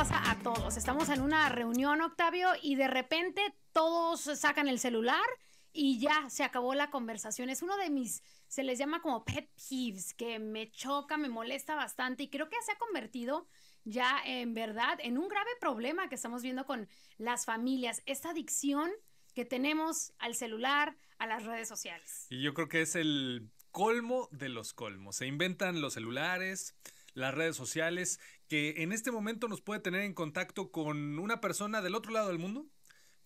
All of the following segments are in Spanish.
pasa a todos. Estamos en una reunión, Octavio, y de repente todos sacan el celular y ya se acabó la conversación. Es uno de mis, se les llama como pet peeves, que me choca, me molesta bastante y creo que se ha convertido ya en verdad en un grave problema que estamos viendo con las familias, esta adicción que tenemos al celular, a las redes sociales. Y yo creo que es el colmo de los colmos. Se inventan los celulares, las redes sociales, que en este momento nos puede tener en contacto con una persona del otro lado del mundo,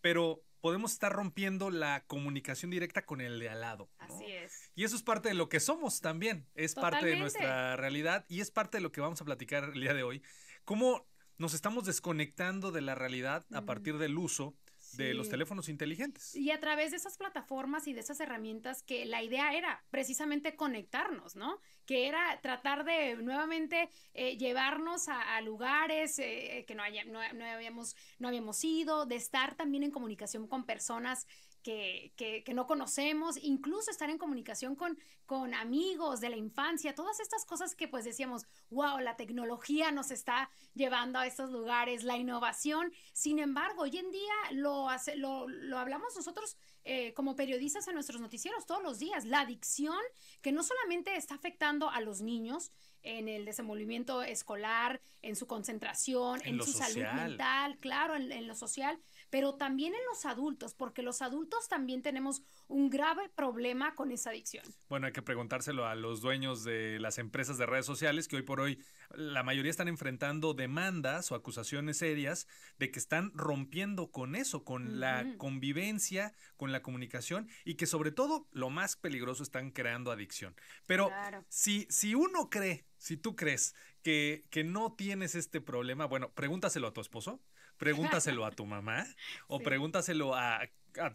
pero podemos estar rompiendo la comunicación directa con el de al lado. Así es. Y eso es parte de lo que somos también, es parte de nuestra realidad y es parte de lo que vamos a platicar el día de hoy. Cómo nos estamos desconectando de la realidad a partir del uso de los teléfonos inteligentes. Y a través de esas plataformas y de esas herramientas que la idea era precisamente conectarnos, ¿no? Que era tratar de nuevamente eh, llevarnos a, lugares eh, eh, que no, no, habíamos, no habíamos ido, de estar también en comunicación con personas que, no conocemos, incluso estar en comunicación con, con amigos de la infancia, todas estas cosas que pues decíamos, wow, la tecnología nos está llevando a estos lugares, la innovación. Sin embargo, hoy en día lo, lo, hablamos nosotros eh, como periodistas en nuestros noticieros todos los días, la adicción que no solamente está afectando a los niños, en el desenvolvimiento escolar, en su concentración, en, su salud mental, claro, en, lo social, pero también en los adultos, porque los adultos también tenemos un grave problema con esa adicción. Bueno, hay que preguntárselo a los dueños de las empresas de redes sociales, que hoy por hoy la mayoría están enfrentando demandas o acusaciones serias de que están rompiendo con eso, con la convivencia, con la comunicación y que sobre todo lo más peligroso están creando adicción. Pero si, si uno cree si tú crees que, que, no tienes este problema, bueno, pregúntaselo a tu esposo, pregúntaselo a tu mamá o pregúntaselo a,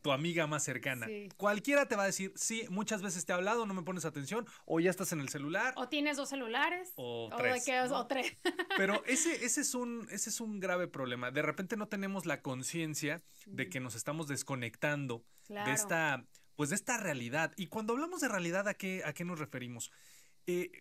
tu amiga más cercana. Cualquiera te va a decir, sí, muchas veces te he hablado, no me pones atención, o ya estás en el celular. O tienes dos celulares. O, o tres. o tres. Pero ese, ese, es un, ese es un grave problema. De repente no tenemos la conciencia de que nos estamos desconectando de esta pues de esta realidad. Y cuando hablamos de realidad, ¿a qué, a qué nos referimos? Eh,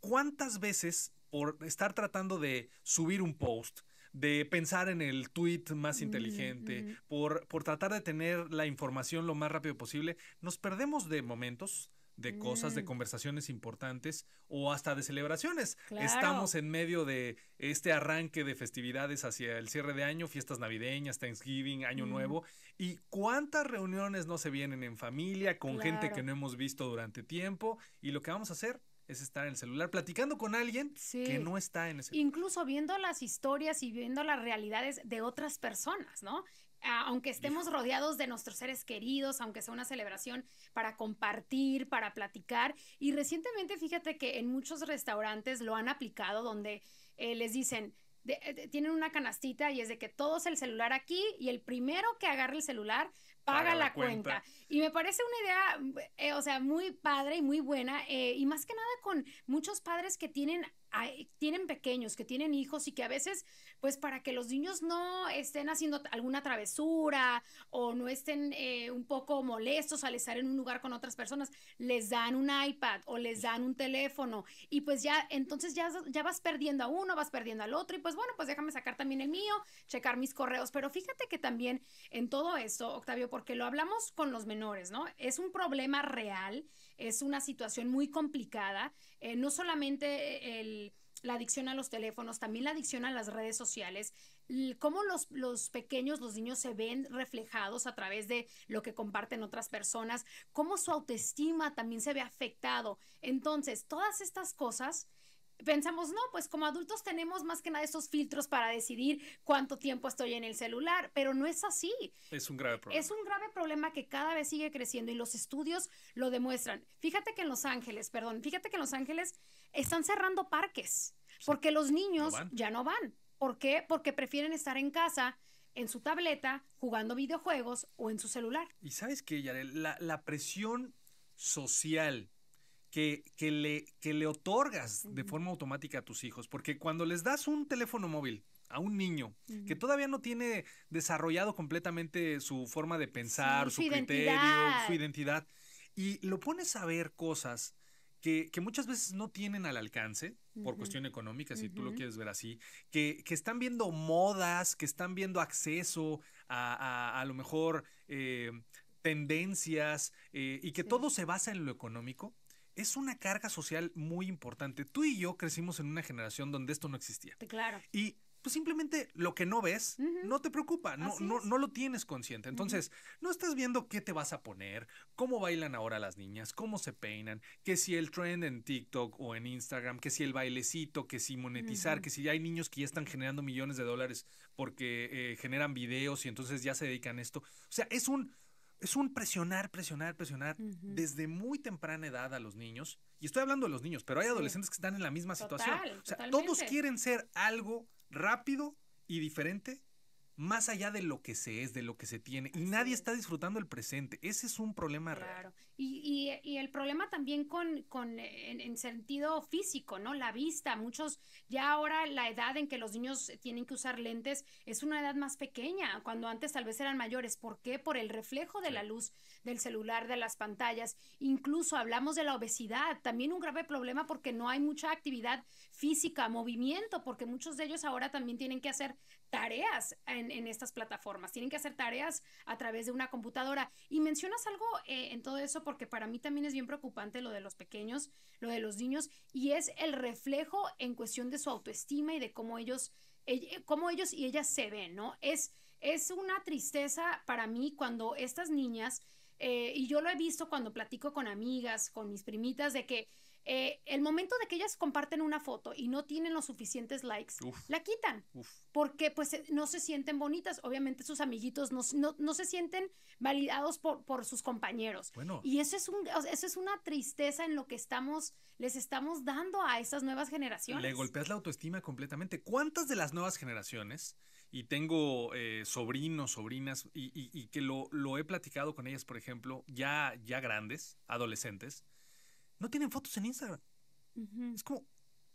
¿Cuántas veces por estar tratando de subir un post, de pensar en el tweet más inteligente, por, por tratar de tener la información lo más rápido posible, nos perdemos de momentos de cosas, de mm. conversaciones importantes o hasta de celebraciones. Estamos en medio de este arranque de festividades hacia el cierre de año, fiestas navideñas, Thanksgiving, Año Nuevo. ¿Y cuántas reuniones no se vienen en familia, con gente que no hemos visto durante tiempo? Y lo que vamos a hacer es estar en el celular platicando con alguien que no está en celular. Incluso viendo las historias y viendo las realidades de otras personas, ¿no? aunque estemos rodeados de nuestros seres queridos, aunque sea una celebración para compartir, para platicar. Y recientemente, fíjate que en muchos restaurantes lo han aplicado donde eh, les dicen, eh, tienen una canastita y es de que todos el celular aquí y el primero que agarre el celular paga la cuenta. Y me parece una idea, eh, o sea, muy padre y muy buena, eh, y más que nada con muchos padres que tienen tienen pequeños, que tienen hijos y que a veces, pues para que los niños no estén haciendo alguna travesura o no estén eh, un poco molestos al estar en un lugar con otras personas, les dan un iPad o les dan un teléfono y pues ya, entonces ya, ya vas perdiendo a uno, vas perdiendo al otro y pues bueno, pues déjame sacar también el mío, checar mis correos, pero fíjate que también en todo esto, Octavio, por porque lo hablamos con los menores, ¿no? Es un problema real, es una situación muy complicada, eh, no solamente eh, la adicción a los teléfonos, también la adicción a las redes sociales, cómo los, los, pequeños, los niños se ven reflejados a través de lo que comparten otras personas, cómo su autoestima también se ve afectado. Entonces, todas estas cosas pensamos, no, pues como adultos tenemos más que nada esos filtros para decidir cuánto tiempo estoy en el celular, pero no es así. Es un grave problema. Es un grave problema que cada vez sigue creciendo y los estudios lo demuestran. Fíjate que en Los Ángeles, perdón, fíjate que en Los Ángeles están cerrando parques porque los niños ya no van. ¿Por qué? Porque prefieren estar en casa en su tableta, jugando videojuegos o en su celular. Y sabes qué, Yarel, la presión social que, le, que le otorgas de forma automática a tus hijos. Porque cuando les das un teléfono móvil a un niño que todavía no tiene desarrollado completamente su forma de pensar, su, criterio, su identidad, y lo pones a ver cosas que, muchas veces no tienen al alcance por cuestión económica, si tú lo quieres ver así, que, están viendo modas, que están viendo acceso a a, lo mejor eh, tendencias eh, y que todo se basa en lo económico, es una carga social muy importante. Tú y yo crecimos en una generación donde esto no existía. Claro. Y pues simplemente lo que no ves no te preocupa, no, no, no, lo tienes consciente. Entonces, no estás viendo qué te vas a poner, cómo bailan ahora las niñas, cómo se peinan, que si el trend en TikTok o en Instagram, que si el bailecito, que si monetizar, que si hay niños que ya están generando millones de dólares porque eh, generan videos y entonces ya se dedican a esto. O sea, es un es un presionar, presionar, presionar desde muy temprana edad a los niños. Y estoy hablando de los niños, pero hay adolescentes que están en la misma situación. O sea, todos quieren ser algo rápido y diferente más allá de lo que se es, de lo que se tiene, y nadie está disfrutando el presente. Ese es un problema claro. Y, y, el problema también con, con en, sentido físico, ¿no? La vista, muchos, ya ahora la edad en que los niños tienen que usar lentes es una edad más pequeña, cuando antes tal vez eran mayores. ¿Por qué? Por el reflejo de la luz del celular, de las pantallas. Incluso hablamos de la obesidad, también un grave problema porque no hay mucha actividad física, movimiento, porque muchos de ellos ahora también tienen que hacer tareas en, estas plataformas, tienen que hacer tareas a través de una computadora. Y mencionas algo eh, en todo eso porque para mí también es bien preocupante lo de los pequeños, lo de los niños, y es el reflejo en cuestión de su autoestima y de cómo ellos eh, eh, cómo ellos y ellas se ven, ¿no? Es, es una tristeza para mí cuando estas niñas eh, y yo lo he visto cuando platico con amigas, con mis primitas, de que eh, el momento de que ellas comparten una foto y no tienen los suficientes likes, la quitan. Porque pues eh, no se sienten bonitas. Obviamente sus amiguitos no, se sienten validados por, sus compañeros. Y eso es, eso es una tristeza en lo que estamos, les estamos dando a esas nuevas generaciones. Le golpeas la autoestima completamente. ¿Cuántas de las nuevas generaciones, y tengo eh, sobrinos, sobrinas, y, y, y, que lo, he platicado con ellas, por ejemplo, ya, ya grandes, adolescentes, no tienen fotos en Instagram. Es como,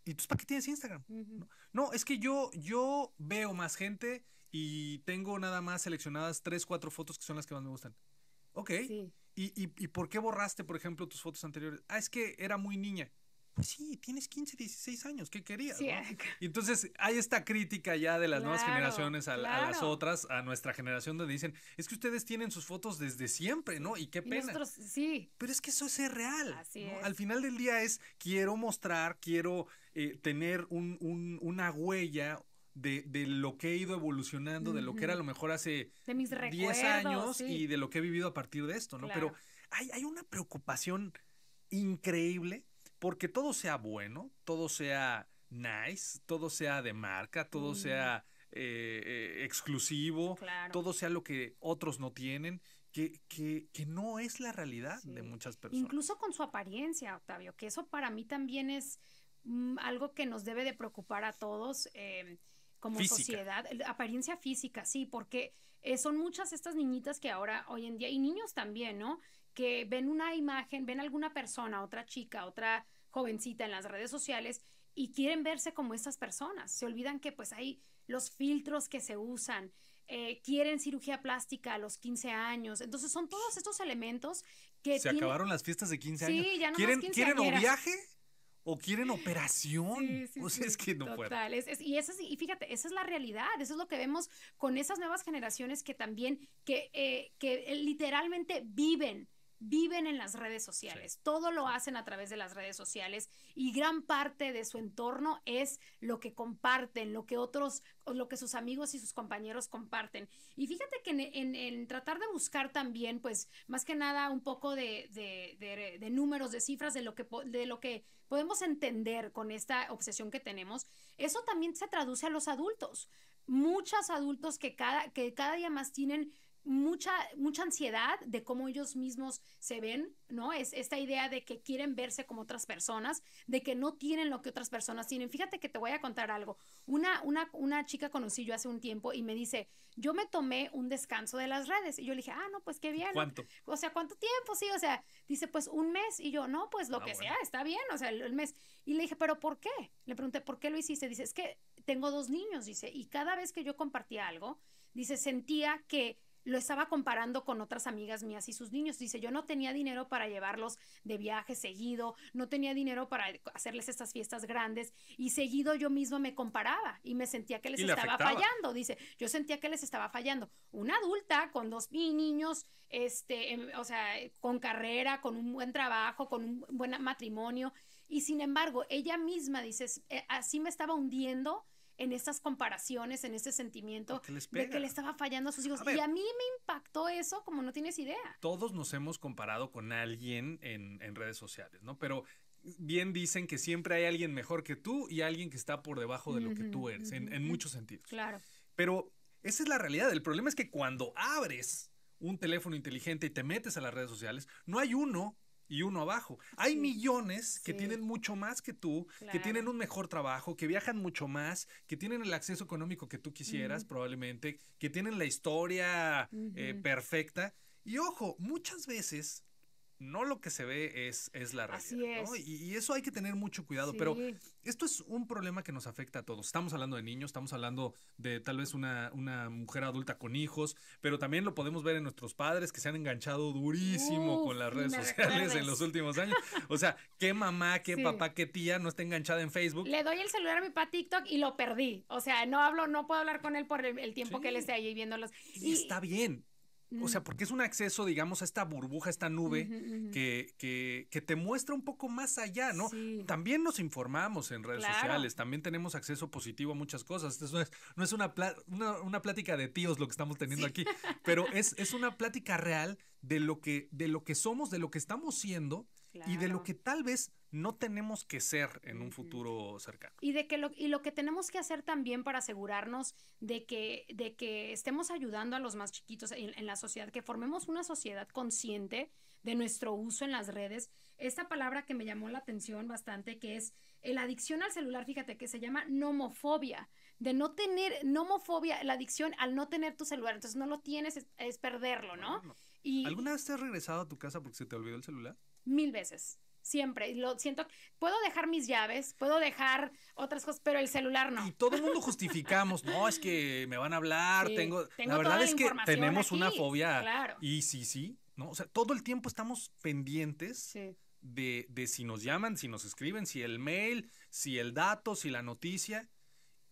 ¿y tú para qué tienes Instagram? ¿No? es que yo, yo veo más gente y tengo nada más seleccionadas tres, cuatro fotos que son las que más me gustan. Ok. ¿Y, y por qué borraste, por ejemplo, tus fotos anteriores? Ah, es que era muy niña. Pues sí, tienes 15, 16 años, ¿qué querías? Ah, entonces hay esta crítica ya de las nuevas generaciones a, las otras, a nuestra generación, donde dicen, es que ustedes tienen sus fotos desde siempre, ¿no? Y qué pena. sí. Pero es que eso es real. Así Al final del día es, quiero mostrar, quiero eh, tener una huella, de, lo que he ido evolucionando, de lo que era a lo mejor hace 10 años y de lo que he vivido a partir de esto, ¿no? Pero hay, una preocupación increíble porque todo sea bueno, todo sea nice, todo sea de marca, todo mm. sea eh, eh, exclusivo, todo sea lo que otros no tienen, que, no es la realidad de muchas personas. Incluso con su apariencia, Octavio, que eso para mí también es mm, algo que nos debe de preocupar a todos. Eh, como sociedad, apariencia física, sí, porque son muchas estas niñitas que ahora, hoy en día, y niños también, ¿no? Que ven una imagen, ven alguna persona, otra chica, otra jovencita en las redes sociales y quieren verse como estas personas. Se olvidan que pues hay los filtros que se usan, eh, quieren cirugía plástica a los 15 años. Entonces son todos estos elementos que... Se acabaron las fiestas de 15 años. Sí, ya no ¿Quieren, ¿quieren o viaje? ¿O quieren operación? o sea, es que no total, y, fíjate, esa es la realidad, eso es lo que vemos con esas nuevas generaciones que también, que, eh, que literalmente viven viven en las redes sociales, todo lo hacen a través de las redes sociales y gran parte de su entorno es lo que comparten, lo que otros, lo que sus amigos y sus compañeros comparten. Y fíjate que en, tratar de buscar también, pues más que nada un poco de, números, de cifras, de lo, que, de lo que podemos entender con esta obsesión que tenemos, eso también se traduce a los adultos. Muchos adultos que cada, que cada día más tienen mucha, mucha ansiedad de cómo ellos mismos se ven, ¿no? Es esta idea de que quieren verse como otras personas, de que no tienen lo que otras personas tienen. Fíjate que te voy a contar algo. Una, una, una chica conocí yo hace un tiempo y me dice, yo me tomé un descanso de las redes. Y yo le dije, ah, no, pues qué bien. ¿Cuánto? O sea, ¿cuánto tiempo? Sí, o sea, dice, pues un mes. Y yo, no, pues lo ah, que sea, está bien, o sea, el mes. Y le dije, pero ¿por qué? Le pregunté, ¿por qué lo hiciste? Dice, es que tengo dos niños, dice, y cada vez que yo compartía algo, dice, sentía que lo estaba comparando con otras amigas mías y sus niños. Dice, yo no tenía dinero para llevarlos de viaje seguido, no tenía dinero para hacerles estas fiestas grandes y seguido yo misma me comparaba y me sentía que les estaba fallando. Dice, yo sentía que les estaba fallando. Una adulta con dos niños, este, em, o sea, con carrera, con un buen trabajo, con un buen matrimonio y sin embargo, ella misma dice, eh, así me estaba hundiendo en estas comparaciones, en ese sentimiento de que le estaba fallando a sus hijos. y a mí me impactó eso como no tienes idea. Todos nos hemos comparado con alguien en, redes sociales, ¿no? Pero bien dicen que siempre hay alguien mejor que tú y alguien que está por debajo de lo que tú eres, en, en muchos sentidos. Claro. Pero esa es la realidad. El problema es que cuando abres un teléfono inteligente y te metes a las redes sociales, no hay uno y uno abajo. Hay millones que tienen mucho más que tú, que tienen un mejor trabajo, que viajan mucho más, que tienen el acceso económico que tú quisieras probablemente, que tienen la historia eh, perfecta. Y ojo, muchas veces no lo que se ve es, es la realidad. Y, eso hay que tener mucho cuidado, pero esto es un problema que nos afecta a todos. Estamos hablando de niños, estamos hablando de tal vez una, una mujer adulta con hijos, pero también lo podemos ver en nuestros padres que se han enganchado durísimo con las redes sociales en los últimos años. O sea, qué mamá, qué papá, qué tía no está enganchada en Facebook. Le doy el celular a mi papá TikTok y lo perdí. O sea, no hablo, no puedo hablar con él por el, tiempo que él esté ahí viéndolos. y está bien, o sea, porque es un acceso, digamos, a esta burbuja, a esta nube Que, que, que, te muestra un poco más allá, ¿no? También nos informamos en redes sociales, también tenemos acceso positivo a muchas cosas. Esto no es, una, una, plática de tíos lo que estamos teniendo aquí, pero es, es una plática real de lo, que, de lo que somos, de lo que estamos siendo y de lo que tal vez no tenemos que ser en un futuro cercano. Y de que lo, que tenemos que hacer también para asegurarnos de que, de que estemos ayudando a los más chiquitos en, la sociedad, que formemos una sociedad consciente de nuestro uso en las redes. Esta palabra que me llamó la atención bastante, que es la adicción al celular, fíjate que se llama nomofobia, de no tener, nomofobia, la adicción al no tener tu celular, entonces no lo tienes, es, perderlo, ¿no? y, ¿Alguna vez te has regresado a tu casa porque se te olvidó el celular? mil veces. Siempre, lo siento. Puedo dejar mis llaves, puedo dejar otras cosas, pero el celular no. Y todo el mundo justificamos, no, es que me van a hablar, tengo, La verdad es que tenemos una fobia. Y sí, sí, ¿no? O sea, todo el tiempo estamos pendientes de, de si nos llaman, si nos escriben, si el mail, si el dato, si la noticia.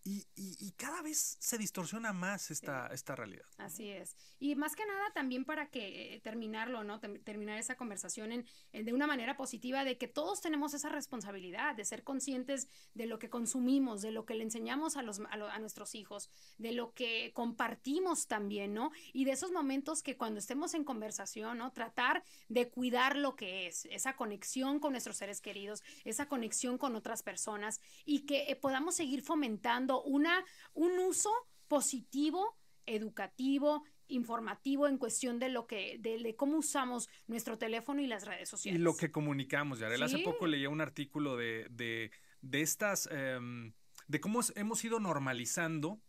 Y, y, cada vez se distorsiona más esta, esta realidad. Así es. Y más que nada también para que eh, terminarlo, ¿no? terminar esa conversación en, de una manera positiva de que todos tenemos esa responsabilidad de ser conscientes de lo que consumimos, de lo que le enseñamos a, los, a, nuestros hijos, de lo que compartimos también, ¿no? Y de esos momentos que cuando estemos en conversación, ¿no? Tratar de cuidar lo que es, esa conexión con nuestros seres queridos, esa conexión con otras personas y que eh, podamos seguir fomentando una, un uso positivo, educativo, informativo en cuestión de lo que de, cómo usamos nuestro teléfono y las redes sociales. Y lo que comunicamos, Yarel. Hace poco leía un artículo de, de, estas, em, de cómo hemos ido normalizando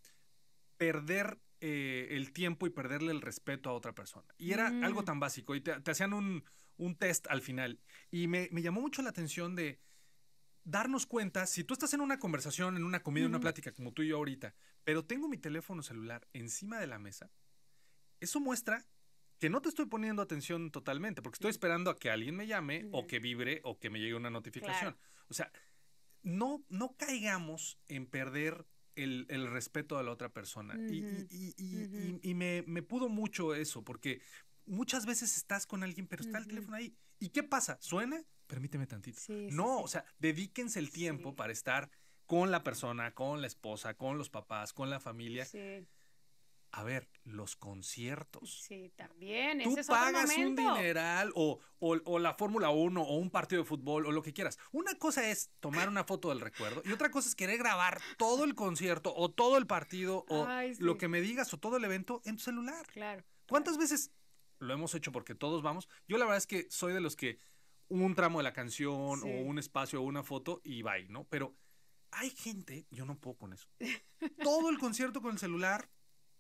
perder eh, el tiempo y perderle el respeto a otra persona. Y era algo mm. tan básico. Y te, hacían un, un, test al final. Y me llamó mucho la atención de darnos cuenta, si tú estás en una conversación, en una comida, en una plática como tú y yo ahorita, pero tengo mi teléfono celular encima de la mesa, eso muestra que no te estoy poniendo atención totalmente, porque estoy esperando a que alguien me llame o que vibre o que me llegue una notificación. O sea, no, no caigamos en perder el, respeto a la otra persona. Y, me, pudo mucho eso, porque muchas veces estás con alguien, pero está el teléfono ahí. ¿Y qué pasa? ¿Suena? permíteme tantito. no, o sea, dedíquense el tiempo para estar con la persona, con la esposa, con los papás, con la familia. Sí. A ver, los conciertos. Sí, también. Tú pagas un dineral o, o, o la Fórmula 1 o un partido de fútbol o lo que quieras. Una cosa es tomar una foto del recuerdo y otra cosa es querer grabar todo el concierto o todo el partido o lo que me digas o todo el evento en tu celular. Claro. ¿Cuántas veces lo hemos hecho porque todos vamos? Yo la verdad es que soy de los que un tramo de la canción o un espacio o una foto y bye, ¿no? Pero hay gente, yo no puedo con eso. Todo el concierto con el celular,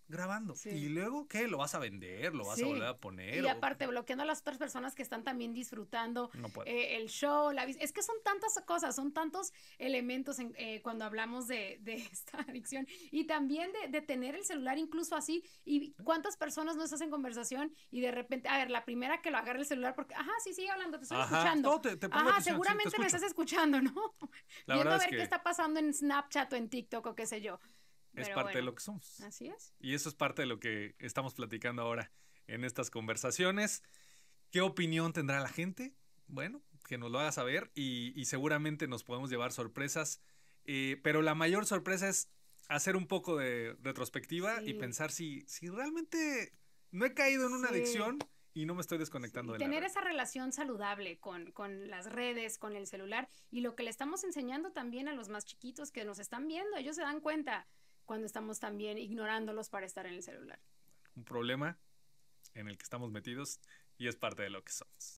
grabando. Y luego, ¿qué? ¿Lo vas a vender? ¿Lo vas a volver a poner? Y aparte, bloqueando a las otras personas que están también disfrutando eh, el show, Es que son tantas cosas, son tantos elementos eh, cuando hablamos de, esta adicción. Y también de, tener el celular incluso así. ¿Y cuántas personas no estás en conversación y de repente, a ver, la primera que lo agarra el celular porque, ajá, sí, sigue hablando, te estoy escuchando. ajá, seguramente me estás escuchando, ¿no? Viendo a ver qué está pasando en Snapchat o en TikTok o qué sé yo es parte de lo que somos. Así es. Y eso es parte de lo que estamos platicando ahora en estas conversaciones. ¿Qué opinión tendrá la gente? Bueno, que nos lo haga saber y, seguramente nos podemos llevar sorpresas. Eh, pero la mayor sorpresa es hacer un poco de retrospectiva y pensar si, si realmente no he caído en una adicción y no me estoy desconectando de de tener esa relación saludable con, con, las redes, con el celular y lo que le estamos enseñando también a los más chiquitos que nos están viendo, ellos se dan cuenta cuando estamos también ignorándolos para estar en el celular. Un problema en el que estamos metidos y es parte de lo que somos.